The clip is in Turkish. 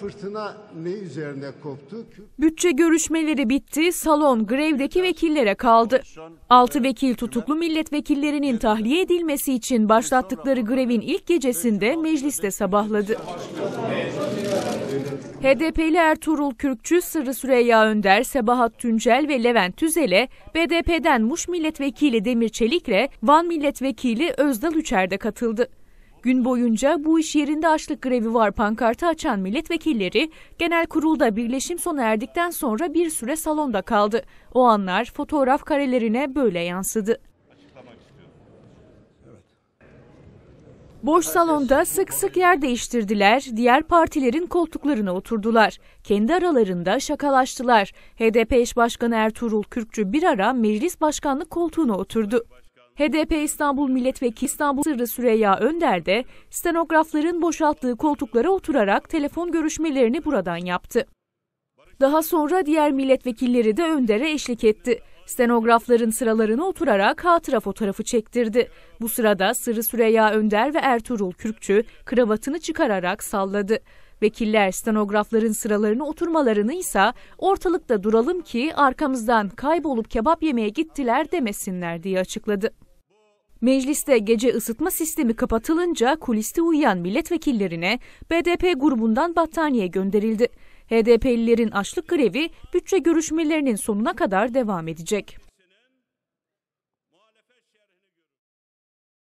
Fırtına ne üzerinde koptu? Bütçe görüşmeleri bitti, salon grevdeki vekillere kaldı. 6 vekil tutuklu milletvekillerinin tahliye edilmesi için başlattıkları grevin ilk gecesinde mecliste sabahladı. HDP'li Ertuğrul Kürkçü, Sırrı Süreyya Önder, Sebahat Tüncel ve Levent Tüzel'e BDP'den Muş Milletvekili Demir Çelik'le Van Milletvekili Özdal Üçer'de katıldı. Gün boyunca bu iş yerinde açlık grevi var pankartı açan milletvekilleri genel kurulda birleşim sona erdikten sonra bir süre salonda kaldı. O anlar fotoğraf karelerine böyle yansıdı. Boş salonda sık sık yer değiştirdiler, diğer partilerin koltuklarına oturdular. Kendi aralarında şakalaştılar. HDP eş başkanı Ertuğrul Kürkçü bir ara meclis başkanlık koltuğuna oturdu. HDP İstanbul Milletvekili İstanbul Sırrı Süreyya Önder de stenografların boşalttığı koltuklara oturarak telefon görüşmelerini buradan yaptı. Daha sonra diğer milletvekilleri de Önder'e eşlik etti. Stenografların sıralarına oturarak hatıra fotoğrafı çektirdi. Bu sırada Sırrı Süreyya Önder ve Ertuğrul Kürkçü kravatını çıkararak salladı. Vekiller stenografların sıralarını oturmalarını ise ortalıkta duralım ki arkamızdan kaybolup kebap yemeye gittiler demesinler diye açıkladı. Mecliste gece ısıtma sistemi kapatılınca kuliste uyuyan milletvekillerine BDP grubundan battaniye gönderildi. HDP'lilerin açlık grevi bütçe görüşmelerinin sonuna kadar devam edecek.